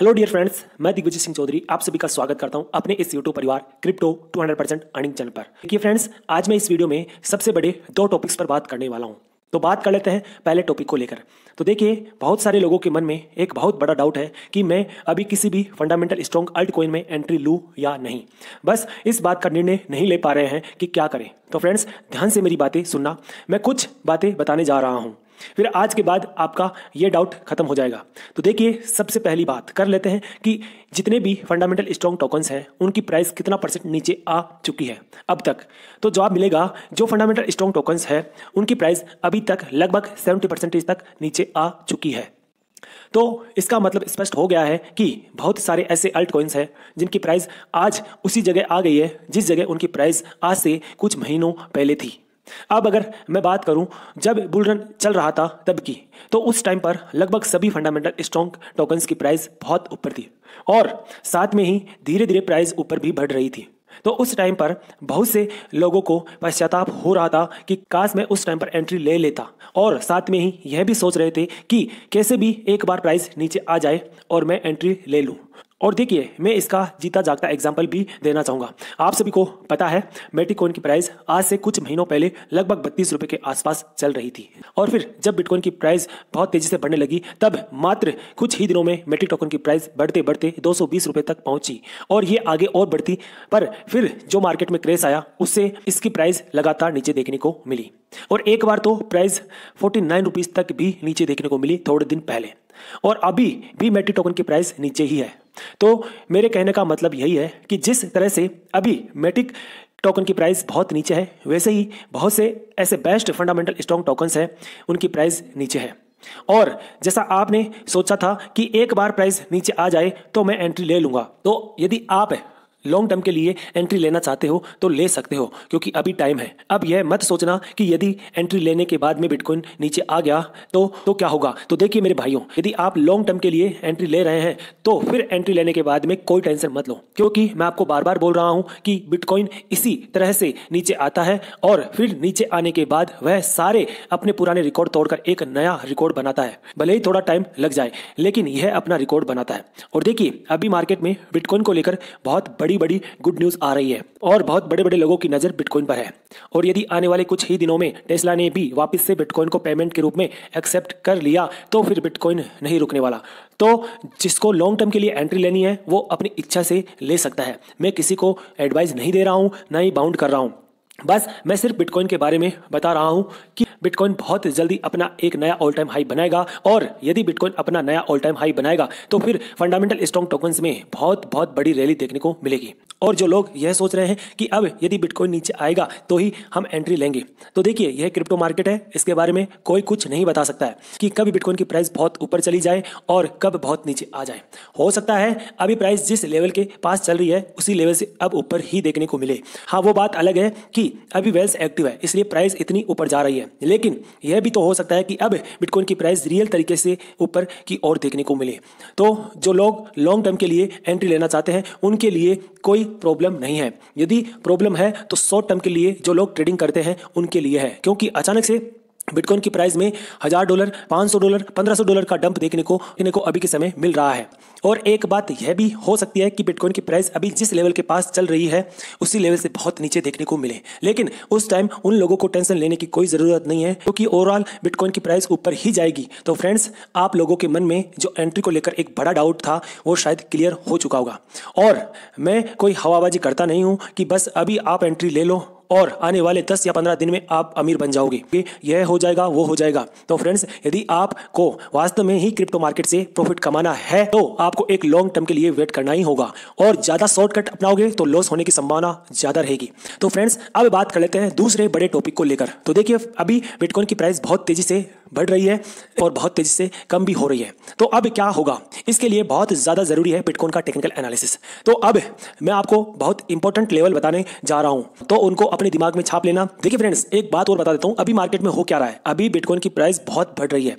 hello dear friends मैं दिग्विजय सिंह चौधरी आप सभी का स्वागत करता हूं अपने इस यूट्यूब परिवार क्रिप्टो 200 परसेंट अर्निंग चैनल पर देखिए फ्रेंड्स आज मैं इस वीडियो में सबसे बड़े दो टॉपिक्स पर बात करने वाला हूं तो बात कर लेते हैं पहले टॉपिक को लेकर तो देखिए बहुत सारे लोगों के मन में एक बहुत बड़ा डाउट है कि मैं अभी किसी भी फंडामेंटल स्ट्रॉन्ग अल्ट कोइन में एंट्री लूँ या नहीं बस इस बात का निर्णय नहीं ले पा रहे हैं कि क्या करें तो फ्रेंड्स ध्यान से मेरी बातें सुनना मैं कुछ बातें बताने जा रहा हूँ फिर आज के बाद आपका ये डाउट खत्म हो जाएगा तो देखिए सबसे पहली बात कर लेते हैं कि जितने भी फंडामेंटल स्ट्रॉन्ग टोकन्स हैं उनकी प्राइस कितना परसेंट नीचे आ चुकी है अब तक तो जवाब मिलेगा जो फंडामेंटल स्ट्रॉन्ग टोकन्स है उनकी प्राइस अभी तक लगभग सेवेंटी परसेंटेज तक नीचे आ चुकी है तो इसका मतलब स्पष्ट हो गया है कि बहुत सारे ऐसे अल्ट कॉइन्स हैं जिनकी प्राइस आज उसी जगह आ गई है जिस जगह उनकी प्राइस आज से कुछ महीनों पहले थी अब अगर मैं बात करूं जब बुल रन चल रहा था तब की तो उस टाइम पर लगभग सभी फंडामेंटल स्ट्रॉन्ग टोकन्स की प्राइस बहुत ऊपर थी और साथ में ही धीरे धीरे प्राइस ऊपर भी बढ़ रही थी तो उस टाइम पर बहुत से लोगों को पश्चाताप हो रहा था कि काश मैं उस टाइम पर एंट्री ले लेता और साथ में ही यह भी सोच रहे थे कि कैसे भी एक बार प्राइस नीचे आ जाए और मैं एंट्री ले लूँ और देखिए मैं इसका जीता जागता एग्जाम्पल भी देना चाहूँगा आप सभी को पता है मेटिकॉइन की प्राइस आज से कुछ महीनों पहले लगभग बत्तीस रुपये के आसपास चल रही थी और फिर जब बिटकॉइन की प्राइस बहुत तेजी से बढ़ने लगी तब मात्र कुछ ही दिनों में मेटिक टोकन की प्राइस बढ़ते बढ़ते दो सौ तक पहुंची और ये आगे और बढ़ती पर फिर जो मार्केट में क्रेश आया उससे इसकी प्राइस लगातार नीचे देखने को मिली और एक बार तो प्राइस फोर्टी नाइन रुपीज तक भी नीचे देखने को मिली थोड़े दिन पहले और अभी भी मेट्रिक टोकन की प्राइस नीचे ही है तो मेरे कहने का मतलब यही है कि जिस तरह से अभी मेटिक टोकन की प्राइस बहुत नीचे है वैसे ही बहुत से ऐसे बेस्ट फंडामेंटल स्ट्रॉन्ग टोकन्स हैं उनकी प्राइस नीचे है और जैसा आपने सोचा था कि एक बार प्राइस नीचे आ जाए तो मैं एंट्री ले लूंगा तो यदि आप लॉन्ग टर्म के लिए एंट्री लेना चाहते हो तो ले सकते हो क्योंकि अभी टाइम है अब यह मत सोचना कि यदि एंट्री लेने के बाद में बिटकॉइन नीचे आ गया तो तो क्या होगा तो देखिए मेरे भाइयों यदि आप लॉन्ग टर्म के लिए एंट्री ले रहे हैं तो फिर एंट्री लेने के बाद में कोई टेंशन मत लो क्योंकि मैं आपको बार बार बोल रहा हूँ कि बिटकॉइन इसी तरह से नीचे आता है और फिर नीचे आने के बाद वह सारे अपने पुराने रिकॉर्ड तोड़कर एक नया रिकॉर्ड बनाता है भले ही थोड़ा टाइम लग जाए लेकिन यह अपना रिकॉर्ड बनाता है और देखिए अभी मार्केट में बिटकॉइन को लेकर बहुत बड़ी बड़ी बड़ी गुड न्यूज आ रही है और बहुत बड़े बड़े लोगों की नजर बिटकॉइन पर है और यदि आने वाले कुछ ही दिनों में टेस्ला ने भी वापस से बिटकॉइन को पेमेंट के रूप में एक्सेप्ट कर लिया तो फिर बिटकॉइन नहीं रुकने वाला तो जिसको लॉन्ग टर्म के लिए एंट्री लेनी है वो अपनी इच्छा से ले सकता है मैं किसी को एडवाइस नहीं दे रहा हूँ ना ही बाउंड कर रहा हूँ बस मैं सिर्फ बिटकॉइन के बारे में बता रहा हूँ कि बिटकॉइन बहुत जल्दी अपना एक नया ऑल टाइम हाई बनाएगा और यदि बिटकॉइन अपना नया ऑल टाइम हाई बनाएगा तो फिर फंडामेंटल स्ट्रॉन्ग टोकन्स में बहुत बहुत बड़ी रैली देखने को मिलेगी और जो लोग यह सोच रहे हैं कि अब यदि बिटकॉइन नीचे आएगा तो ही हम एंट्री लेंगे तो देखिए यह क्रिप्टो मार्केट है इसके बारे में कोई कुछ नहीं बता सकता है कि कब बिटकॉइन की प्राइस बहुत ऊपर चली जाए और कब बहुत नीचे आ जाए हो सकता है अभी प्राइस जिस लेवल के पास चल रही है उसी लेवल से अब ऊपर ही देखने को मिले हाँ वो बात अलग है कि अभी वेल्स एक्टिव है इसलिए प्राइस इतनी ऊपर जा रही है लेकिन यह भी तो हो सकता है कि अब बिटकॉइन की प्राइस रियल तरीके से ऊपर की ओर देखने को मिले तो जो लोग लॉन्ग टर्म के लिए एंट्री लेना चाहते हैं उनके लिए कोई प्रॉब्लम नहीं है यदि प्रॉब्लम है तो शॉर्ट टर्म के लिए जो लोग ट्रेडिंग करते हैं उनके लिए है क्योंकि अचानक से बिटकॉइन की प्राइस में हज़ार डॉलर सौ डॉलर पंद्रह सौ डॉलर का डंप देखने को देखने को अभी के समय मिल रहा है और एक बात यह भी हो सकती है कि बिटकॉइन की प्राइस अभी जिस लेवल के पास चल रही है उसी लेवल से बहुत नीचे देखने को मिले लेकिन उस टाइम उन लोगों को टेंशन लेने की कोई ज़रूरत नहीं है क्योंकि ओवरऑल बिटकॉइन की प्राइस ऊपर ही जाएगी तो फ्रेंड्स आप लोगों के मन में जो एंट्री को लेकर एक बड़ा डाउट था वो शायद क्लियर हो चुका होगा और मैं कोई हवाबाजी करता नहीं हूँ कि बस अभी आप एंट्री ले लो और आने वाले दस या पंद्रह दिन में आप अमीर बन जाओगे यह हो जाएगा वो हो जाएगा तो फ्रेंड्स यदि आपको वास्तव में ही क्रिप्टो मार्केट से प्रॉफिट कमाना है तो आपको एक लॉन्ग टर्म के लिए वेट करना ही होगा और ज्यादा शॉर्टकट अपनाओगे तो लॉस होने की संभावना ज्यादा रहेगी तो फ्रेंड्स अब बात कर लेते हैं दूसरे बड़े टॉपिक को लेकर तो देखिए अभी बिटकॉइन की प्राइस बहुत तेजी से बढ़ रही है और बहुत तेजी से कम भी हो रही है तो अब क्या होगा इसके लिए बहुत ज़्यादा ज़रूरी है बिटकॉइन का टेक्निकल एनालिसिस तो अब मैं आपको बहुत इंपॉर्टेंट लेवल बताने जा रहा हूँ तो उनको अपने दिमाग में छाप लेना देखिए फ्रेंड्स एक बात और बता देता हूँ अभी मार्केट में हो क्या रहा है अभी बिटकॉइन की प्राइस बहुत बढ़ रही है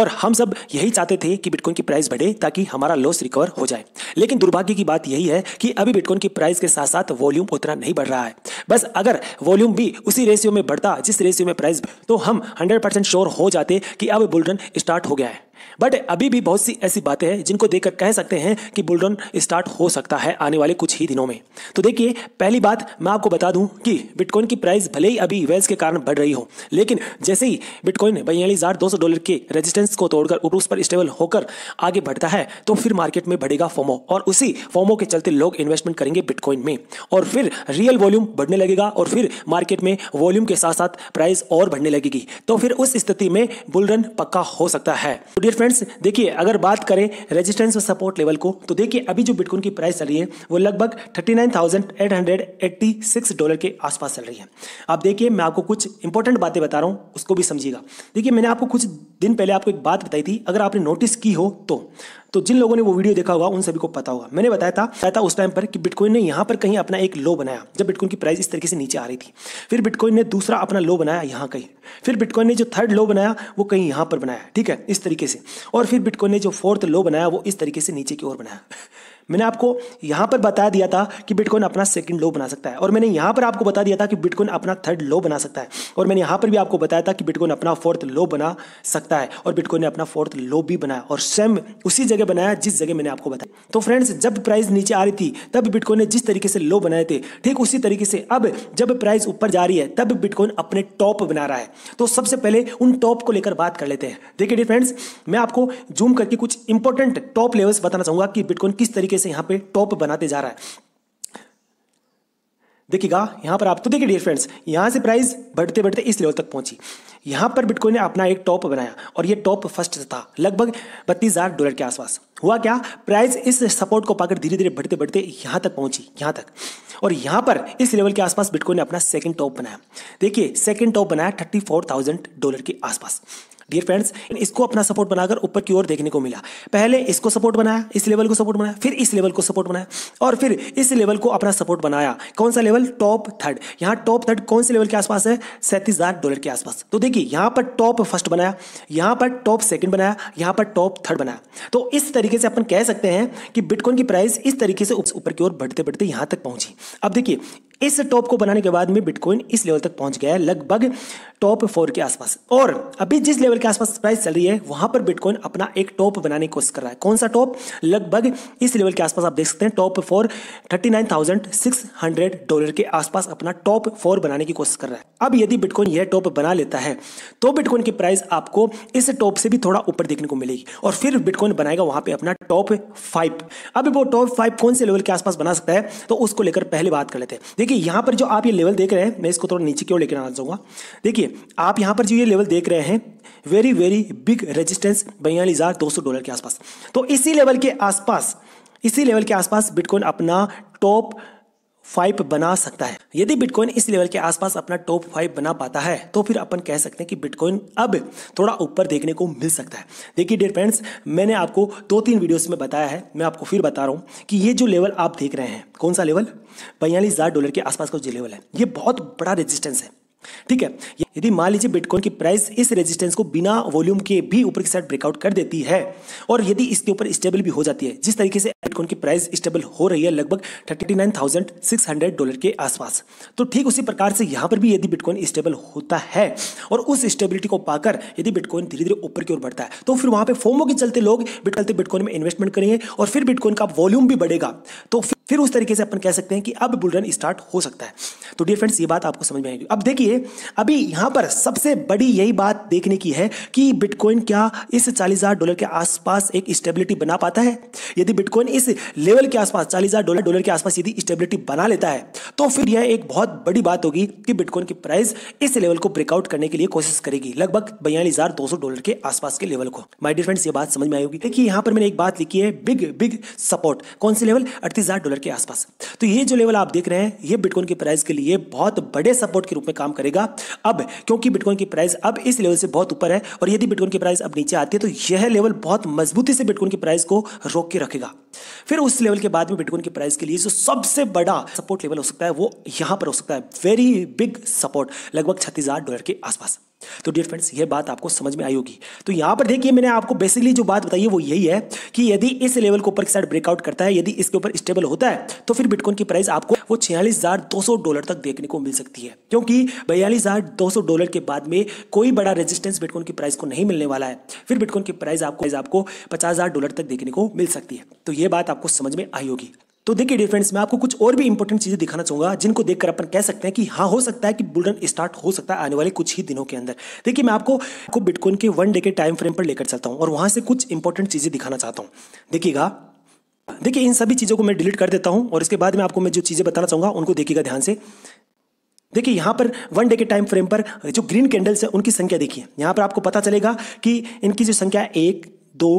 और हम सब यही चाहते थे कि बिटकॉइन की प्राइस बढ़े ताकि हमारा लॉस रिकवर हो जाए लेकिन दुर्भाग्य की बात यही है कि अभी बिटकॉइन की प्राइस के साथ साथ वॉल्यूम उतना नहीं बढ़ रहा है बस अगर वॉल्यूम भी उसी रेशियो में बढ़ता जिस रेशियो में प्राइस तो हम 100% परसेंट श्योर हो जाते कि अब बुलडन स्टार्ट हो गया है बट अभी भी बहुत सी ऐसी बातें हैं जिनको देखकर कह सकते हैं कि बुलडन स्टार्ट हो सकता है आने वाले कुछ ही दिनों में तो देखिए पहली बात मैं आपको बता दूं कि बिटकॉइन की प्राइस भले ही अभी वेल्स के कारण बढ़ रही हो लेकिन जैसे ही बिटकॉइन बयालीस हजार डॉलर के रेजिस्टेंस को तोड़कर ऊपर उस पर स्टेबल होकर आगे बढ़ता है तो फिर मार्केट में बढ़ेगा फोमो और उसी फोमो के चलते लोग इन्वेस्टमेंट करेंगे बिटकॉइन में और फिर रियल वॉल्यूम बढ़ने लगेगा और फिर मार्केट में वॉल्यूम के साथ साथ प्राइस और बढ़ने लगेगी तो फिर उस स्थिति में बुलरन पक्का हो सकता है फिर फ्रेंड्स देखिए अगर बात करें रेजिस्टेंस और सपोर्ट लेवल को तो देखिए अभी जो बिटकॉइन की प्राइस चल रही है वो लगभग 39,886 डॉलर के आसपास चल रही है आप देखिए मैं आपको कुछ इंपॉर्टेंट बातें बता रहा हूँ उसको भी समझिएगा देखिए मैंने आपको कुछ दिन पहले आपको एक बात बताई थी अगर आपने नोटिस की हो तो तो जिन लोगों ने वो वीडियो देखा होगा उन सभी को पता होगा मैंने बताया था बताया था उस टाइम पर कि बिटकॉइन ने यहाँ पर कहीं अपना एक लो बनाया जब बिटकॉइन की प्राइस इस तरीके से नीचे आ रही थी फिर बिटकॉइन ने दूसरा अपना लो बनाया यहाँ कहीं फिर बिटकॉइन ने जो थर्ड लो बनाया वो कहीं यहाँ पर बनाया ठीक है इस तरीके से और फिर बिटकॉइन ने जो फोर्थ लो बनाया वो इस तरीके से नीचे की ओर बनाया मैंने आपको यहां पर बता दिया था कि बिटकॉइन अपना सेकंड लो बना सकता है और मैंने यहां पर आपको बता दिया था कि बिटकॉइन अपना थर्ड लो बना सकता है और मैंने यहां पर भी आपको बताया था कि बिटकॉइन अपना फोर्थ लो बना सकता है और बिटकॉइन ने अपना फोर्थ लो भी बनाया और सेम उसी जगह बनाया जिस जगह मैंने आपको बताया तो फ्रेंड्स जब प्राइस नीचे आ रही थी तब बिटकॉइन ने जिस तरीके से लो बनाए थे ठीक उसी तरीके से अब जब प्राइस ऊपर जा रही है तब बिटकॉइन अपने टॉप बना रहा है तो सबसे पहले उन टॉप को लेकर बात कर लेते हैं देखिए डी फ्रेंड्स मैं आपको जूम करके कुछ इंपॉर्टेंट टॉप लेवल्स बताना चाहूंगा कि बिटकॉइन किस तरीके से यहां पे टॉप बनाते जा रहा है देखिएगा यहां पर आप तो देखिए डियर फ्रेंड्स यहां से प्राइस बढ़ते बढ़ते इस लेवल तक पहुंची यहां पर बिटकॉइन ने अपना एक टॉप बनाया और ये टॉप फर्स्ट था लगभग बत्तीस हज़ार डॉलर के आसपास हुआ क्या प्राइस इस सपोर्ट को पाकर धीरे धीरे बढ़ते बढ़ते यहां तक पहुंची यहां तक और यहां पर इस लेवल के आसपास बिटकॉइन ने अपना सेकंड टॉप बनाया देखिए सेकंड टॉप बनाया थर्टी फोर थाउजेंड डॉलर के आसपास डियर फ्रेंड्स इसको अपना सपोर्ट बनाकर ऊपर की ओर देखने को मिला पहले इसको सपोर्ट बनाया इस लेवल को सपोर्ट बनाया फिर इस लेवल को सपोर्ट बनाया और फिर इस लेवल को अपना सपोर्ट बनाया कौन सा लेवल टॉप थर्ड यहाँ टॉप थर्ड कौन से लेवल के आसपास है सैंतीस डॉलर के आसपास तो देखिए यहाँ पर टॉप फर्स्ट बनाया यहाँ पर टॉप सेकंड बनाया यहाँ पर टॉप थर्ड बनाया तो इस तरीके से अपन कह सकते हैं कि बिटकॉइन की प्राइस इस तरीके से ऊपर की ओर बढ़ते बढ़ते यहाँ तक पहुंची अब देखिए इस टॉप को बनाने के बाद में बिटकॉइन इस लेवल तक पहुंच गया है लगभग टॉप फोर के आसपास और अभी जिस लेवल के आसपास प्राइस चल रही है वहां पर बिटकॉइन अपना एक टॉप बनाने की कोशिश कर रहा है कौन सा टॉप लगभग इस लेवल के आसपास आप देख सकते हैं top four thirty nine thousand six hundred dollar के आसपास अपना टॉप फोर बनाने की कोशिश कर रहा है अब यदि बिटकॉइन यह टॉप बना लेता है तो बिटकॉइन की प्राइस आपको इस टॉप से भी थोड़ा ऊपर देखने को मिलेगी और फिर बिटकॉइन बनाएगा वहां पर अपना टॉप फाइव अब वो टॉप फाइव कौन से लेवल के आसपास बना सकता है तो उसको लेकर पहले बात कर लेते हैं देखिए यहां पर जो आप ये लेवल देख रहे हैं मैं इसको थोड़ा नीचे की ओर लेकर आना चाहूँगा देखिए आप यहां पर जो ये लेवल देख रहे हैं वेरी वेरी बिग रेजिस्टेंस बयालीस हज़ार दो सौ डॉलर के आसपास तो इसी लेवल के आसपास इसी लेवल के आसपास बिटकॉइन अपना टॉप फाइव बना सकता है यदि बिटकॉइन इस लेवल के आसपास अपना टॉप फाइव बना पाता है तो फिर अपन कह सकते हैं कि बिटकॉइन अब थोड़ा ऊपर देखने को मिल सकता है देखिए डेयर फ्रेंड्स मैंने आपको दो तीन वीडियोस में बताया है मैं आपको फिर बता रहा हूँ कि ये जो लेवल आप देख रहे हैं कौन सा लेवल बयालीस हज़ार डॉलर के आसपास का जो लेवल है ये बहुत बड़ा रेजिस्टेंस है ठीक है यदि मान लीजिए बिटकॉइन की प्राइस इस रेजिस्टेंस को बिना वॉल्यूम के भी ऊपर की साइड ब्रेकआउट कर देती है और यदि इसके ऊपर स्टेबल भी हो जाती है जिस तरीके से बिटकॉइन की प्राइस स्टेबल हो रही है लगभग थर्टी डॉलर के आसपास तो ठीक उसी प्रकार से यहां पर भी यदि बिटकॉइन स्टेबल होता है और उस स्टेबिलिटी को पाकर यदि बिटकॉइन धीरे धीरे ऊपर की ओर बढ़ता है तो फिर वहां पर फोमो के चलते लोग बिटकॉइन में इन्वेस्टमेंट करेंगे और फिर बिटकॉइन का वॉल्यूम भी बढ़ेगा तो फिर फिर उस तरीके से अपन कह सकते हैं कि अब बुलरन स्टार्ट हो सकता है तो डियर फ्रेंड्स ये बात आपको समझ में आएगी अब देखिए अभी यहां पर सबसे बड़ी यही बात देखने की है कि बिटकॉइन क्या इस चालीस डॉलर के आसपास एक स्टेबिलिटी बना पाता है यदि बिटकॉइन इस लेवल के आसपास चालीस डॉलर डॉलर के आसपास यदि स्टेबिलिटी बना लेता है तो फिर यह एक बहुत बड़ी बात होगी कि बिटकॉइन की प्राइस इस लेवल को ब्रेकआउट करने के लिए कोशिश करेगी लगभग बयालीस डॉलर के आसपास के लेवल को माई डियर फ्रेंड्स ये बात समझ में आएगी देखिए यहां पर मैंने एक बात लिखी है बिग बिग सपोर्ट कौन सी लेवल अड़तीस डॉलर के आसपास तो ये जो लेवल आप देख रहे हैं ये बिटकॉइन की प्राइस के लिए बहुत बड़े सपोर्ट के रूप में काम करेगा अब क्योंकि बिटकॉइन की प्राइस अब इस लेवल से बहुत ऊपर है और यदि बिटकॉइन की प्राइस अब नीचे आती है तो यह लेवल बहुत मजबूती से बिटकॉइन की प्राइस को रोक के रखेगा फिर उस लेवल के बाद में बिटकॉइन की प्राइस के लिए जो सबसे बड़ा सपोर्ट लेवल हो सकता है वो यहां पर हो सकता है वेरी बिग सपोर्ट लगभग छत्तीस डॉलर के आसपास तो डियर फ्रेंड्स यह बात आपको समझ में आई होगी तो यहां पर देखिए मैंने आपको बेसिकली जो बात बताई है वो यही है कि यदि इस लेवल के ऊपर की साइड ब्रेकआउट करता है यदि इसके ऊपर स्टेबल होता है तो फिर बिटकॉइन की प्राइस आपको वो छियालीस डॉलर तक देखने को मिल सकती है क्योंकि बयालीस डॉलर के बाद में कोई बड़ा रेजिस्टेंस बिटकॉइन की प्राइस को नहीं मिलने वाला है फिर बिटकॉइन की प्राइस आपको आपको पचास डॉलर तक देखने को मिल सकती है तो यह बात आपको समझ में आई होगी तो देखिए डिफेंस में आपको कुछ और भी इंपॉर्टेंट चीजें दिखाना चाहूंगा जिनको देखकर अपन कह सकते हैं कि हाँ हो सकता है कि बुलडन स्टार्ट हो सकता है आने वाले कुछ ही दिनों के अंदर देखिए मैं आपको आपको बिटकॉइन के वन डे के टाइम फ्रेम पर लेकर चलता हूँ और वहां से कुछ इंपॉर्टेंट चीजें दिखाना चाहता हूँ देखिएगा देखिए इन सभी चीज़ों को मैं डिलीट कर देता हूँ और इसके बाद में आपको मैं जो चीज़ें बताना चाहूँगा उनको देखिएगा ध्यान से देखिए यहाँ पर वन डे के टाइम फ्रेम पर जो ग्रीन कैंडल्स है उनकी संख्या देखिए यहाँ पर आपको पता चलेगा कि इनकी जो संख्या एक दो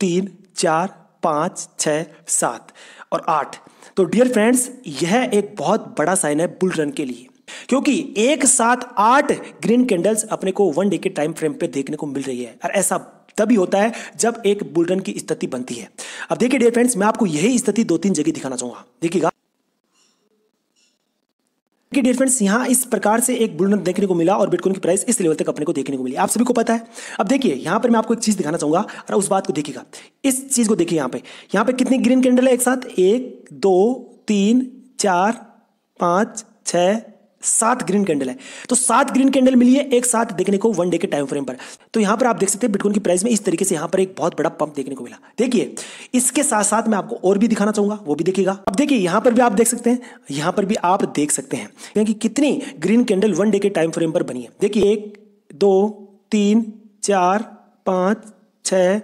तीन चार पाँच छः सात और आठ तो डियर फ्रेंड्स यह एक बहुत बड़ा साइन है बुल रन के लिए क्योंकि एक साथ आठ ग्रीन कैंडल्स अपने को वन डे के टाइम फ्रेम पे देखने को मिल रही है और ऐसा तभी होता है जब एक बुल रन की स्थिति बनती है अब देखिए डियर फ्रेंड्स मैं आपको यही स्थिति दो तीन जगह दिखाना चाहूंगा देखिएगा कि डियर फ्रेंड्स यहाँ इस प्रकार से एक बुलडन देखने को मिला और बिटकॉइन की प्राइस इस लेवल तक अपने को देखने को मिली आप सभी को पता है अब देखिए यहाँ पर मैं आपको एक चीज दिखाना चाहूंगा और उस बात को देखिएगा इस चीज को देखिए यहाँ पे यहाँ पे कितनी ग्रीन कैंडल है एक साथ एक दो तीन चार पाँच छः सात ग्रीन कैंडल है तो सात ग्रीन कैंडल मिली है एक साथ देखने को वन डे के टाइम फ्रेम पर तो यहां पर आप देख सकते हैं बिटकॉइन की प्राइस में इस तरीके से यहां पर एक बहुत बड़ा पंप देखने को मिला देखिए इसके साथ साथ मैं आपको और भी दिखाना चाहूंगा वो भी देखिएगा अब देखिए यहां पर भी आप देख सकते हैं यहां पर भी आप देख सकते हैं कि कितनी ग्रीन कैंडल वन डे के टाइम फ्रेम पर बनी है देखिए एक दो तीन चार पांच छ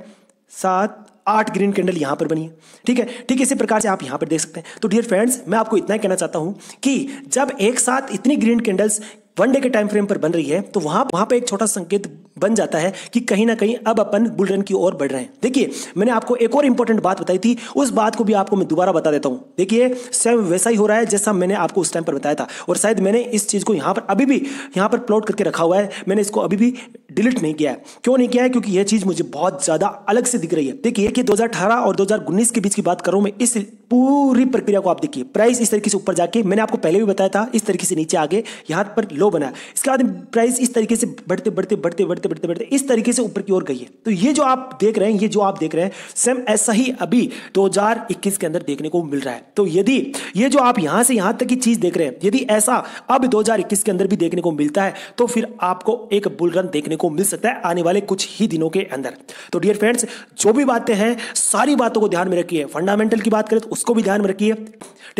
सात आठ ग्रीन कैंडल यहां पर बनी है ठीक है ठीक इसी प्रकार से आप यहां पर देख सकते हैं तो डियर फ्रेंड्स मैं आपको इतना कहना चाहता हूं कि जब एक साथ इतनी ग्रीन कैंडल्स डे के टाइम फ्रेम पर बन रही है तो वहां वहां पर एक छोटा संकेत बन जाता है कि कहीं ना कहीं अब अपन बुलरन की ओर बढ़ रहे हैं देखिए मैंने आपको एक और इंपॉर्टेंट बात बताई थी उस बात को भी आपको मैं दोबारा बता देता हूं देखिए सेम वैसा ही हो रहा है जैसा मैंने आपको उस टाइम पर बताया था और शायद मैंने इस चीज़ को यहां पर अभी भी यहां पर प्लॉट करके रखा हुआ है मैंने इसको अभी भी डिलीट नहीं किया है क्यों नहीं किया है क्योंकि यह चीज़ मुझे बहुत ज़्यादा अलग से दिख रही है देखिए कि दो और दो के बीच की बात करूं मैं इस पूरी प्रक्रिया को आप देखिए प्राइस इस तरीके से ऊपर जाके मैंने आपको पहले भी बताया था इस तरीके से नीचे आगे यहाँ पर लो बनाया इसके बाद प्राइस इस तरीके से बढ़ते बढ़ते बढ़ते बढ़ते बढ़ते बढ़ते इस तरीके से ऊपर की ओर गई है तो ये जो आप देख रहे हैं ये जो आप देख रहे हैं सेम ऐसा ही अभी दो के अंदर देखने को मिल रहा है तो यदि ये जो आप यहां से यहां तक की चीज देख रहे हैं यदि ऐसा अब दो के अंदर भी देखने को मिलता है तो फिर आपको एक बुल रन देखने को मिल सकता है आने वाले कुछ ही दिनों के अंदर तो डियर फ्रेंड्स जो भी बातें हैं सारी बातों को ध्यान में रखिए फंडामेंटल की बात करें तो उसको भी ध्यान में रखिए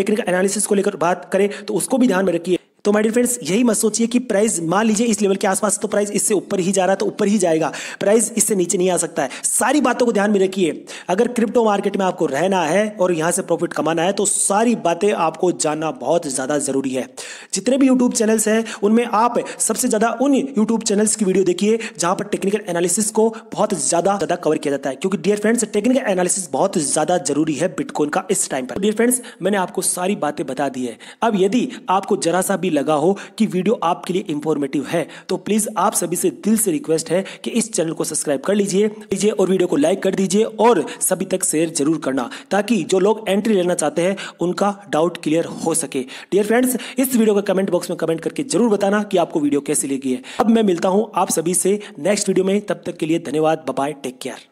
टेक्निकल एनालिसिस को लेकर बात करें तो उसको भी ध्यान में रखिए तो माय डियर फ्रेंड्स यही मत सोचिए कि प्राइस मान लीजिए इस लेवल के आसपास तो प्राइस इससे ऊपर ही जा रहा है तो ऊपर ही जाएगा प्राइस इससे नीचे नहीं आ सकता है सारी बातों को ध्यान में रखिए अगर क्रिप्टो मार्केट में आपको रहना है और यहाँ से प्रॉफिट कमाना है तो सारी बातें आपको जानना बहुत ज़्यादा ज़रूरी है जितने भी यूट्यूब चैनल्स हैं उनमें आप सबसे ज़्यादा उन यूट्यूब चैनल्स की वीडियो देखिए जहां पर टेक्निकल एनालिसिस को बहुत ज़्यादा ज़्यादा कवर किया जाता है क्योंकि डियर फ्रेंड्स टेक्निकल एनालिसिस बहुत ज़्यादा ज़रूरी है बिटकॉइन का इस टाइम पर डियर फ्रेंड्स मैंने आपको सारी बातें बता दी है अब यदि आपको जरा सा भी लगा हो कि वीडियो आपके लिए इंफॉर्मेटिव है तो प्लीज़ आप सभी से दिल से रिक्वेस्ट है कि इस चैनल को सब्सक्राइब कर लीजिए लीजिए और वीडियो को लाइक कर दीजिए और सभी तक शेयर जरूर करना ताकि जो लोग एंट्री लेना चाहते हैं उनका डाउट क्लियर हो सके डियर फ्रेंड्स इस वीडियो का कमेंट बॉक्स में कमेंट करके जरूर बताना कि आपको वीडियो कैसी लगी है अब मैं मिलता हूं आप सभी से नेक्स्ट वीडियो में तब तक के लिए धन्यवाद बाय टेक केयर